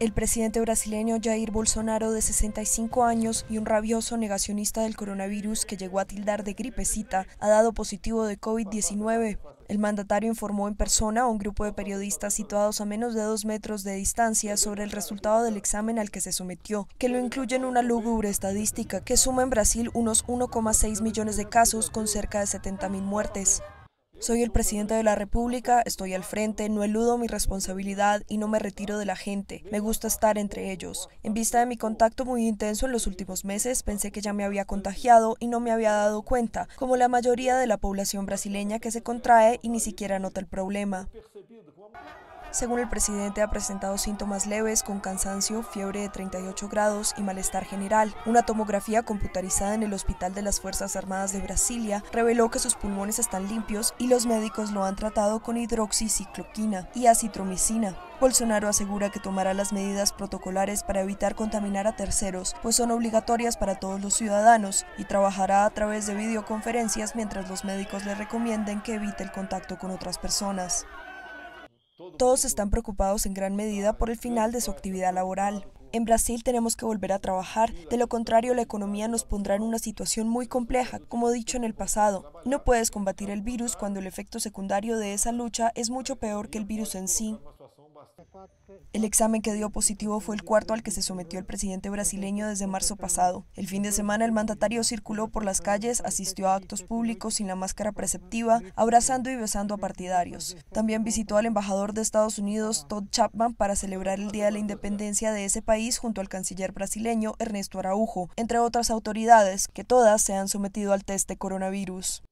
El presidente brasileño Jair Bolsonaro, de 65 años y un rabioso negacionista del coronavirus que llegó a tildar de gripecita, ha dado positivo de COVID-19. El mandatario informó en persona a un grupo de periodistas situados a menos de dos metros de distancia sobre el resultado del examen al que se sometió, que lo incluye en una lúgubre estadística que suma en Brasil unos 1,6 millones de casos con cerca de 70.000 muertes. Soy el presidente de la República, estoy al frente, no eludo mi responsabilidad y no me retiro de la gente. Me gusta estar entre ellos. En vista de mi contacto muy intenso en los últimos meses, pensé que ya me había contagiado y no me había dado cuenta, como la mayoría de la población brasileña que se contrae y ni siquiera nota el problema. Según el presidente, ha presentado síntomas leves con cansancio, fiebre de 38 grados y malestar general. Una tomografía computarizada en el Hospital de las Fuerzas Armadas de Brasilia reveló que sus pulmones están limpios y los médicos lo han tratado con hidroxicicloquina y acitromicina. Bolsonaro asegura que tomará las medidas protocolares para evitar contaminar a terceros, pues son obligatorias para todos los ciudadanos, y trabajará a través de videoconferencias mientras los médicos le recomienden que evite el contacto con otras personas. Todos están preocupados en gran medida por el final de su actividad laboral. En Brasil tenemos que volver a trabajar, de lo contrario la economía nos pondrá en una situación muy compleja, como he dicho en el pasado. No puedes combatir el virus cuando el efecto secundario de esa lucha es mucho peor que el virus en sí. El examen que dio positivo fue el cuarto al que se sometió el presidente brasileño desde marzo pasado. El fin de semana el mandatario circuló por las calles, asistió a actos públicos sin la máscara preceptiva, abrazando y besando a partidarios. También visitó al embajador de Estados Unidos, Todd Chapman, para celebrar el Día de la Independencia de ese país junto al canciller brasileño Ernesto Araujo, entre otras autoridades, que todas se han sometido al test de coronavirus.